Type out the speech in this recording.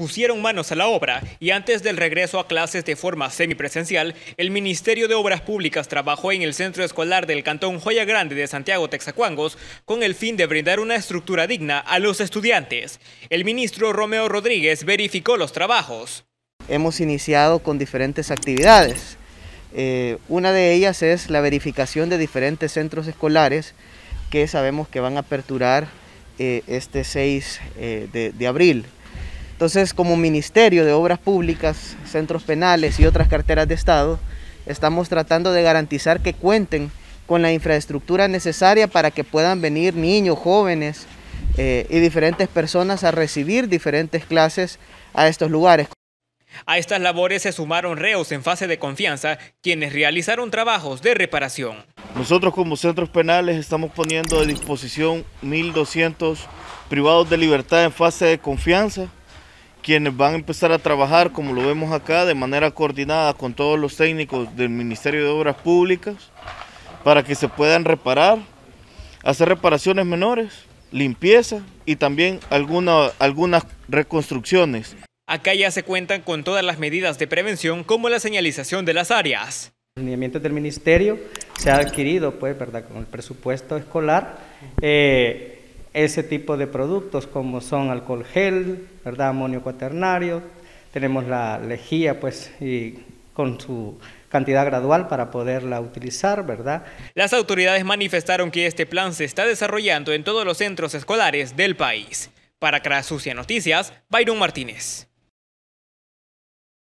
pusieron manos a la obra y antes del regreso a clases de forma semipresencial, el Ministerio de Obras Públicas trabajó en el centro escolar del Cantón Joya Grande de Santiago Texacuangos con el fin de brindar una estructura digna a los estudiantes. El ministro Romeo Rodríguez verificó los trabajos. Hemos iniciado con diferentes actividades. Eh, una de ellas es la verificación de diferentes centros escolares que sabemos que van a aperturar eh, este 6 eh, de abril. Entonces, como Ministerio de Obras Públicas, Centros Penales y otras carteras de Estado, estamos tratando de garantizar que cuenten con la infraestructura necesaria para que puedan venir niños, jóvenes eh, y diferentes personas a recibir diferentes clases a estos lugares. A estas labores se sumaron reos en fase de confianza, quienes realizaron trabajos de reparación. Nosotros como centros penales estamos poniendo a disposición 1.200 privados de libertad en fase de confianza, quienes van a empezar a trabajar, como lo vemos acá, de manera coordinada con todos los técnicos del Ministerio de Obras Públicas, para que se puedan reparar, hacer reparaciones menores, limpieza y también algunas reconstrucciones. Acá ya se cuentan con todas las medidas de prevención como la señalización de las áreas. El del ministerio se ha adquirido, pues, ¿verdad? con el presupuesto escolar. Eh, ese tipo de productos como son alcohol gel, ¿verdad? amonio cuaternario, tenemos la lejía pues con su cantidad gradual para poderla utilizar, ¿verdad? Las autoridades manifestaron que este plan se está desarrollando en todos los centros escolares del país. Para Crasucia Noticias, Byron Martínez.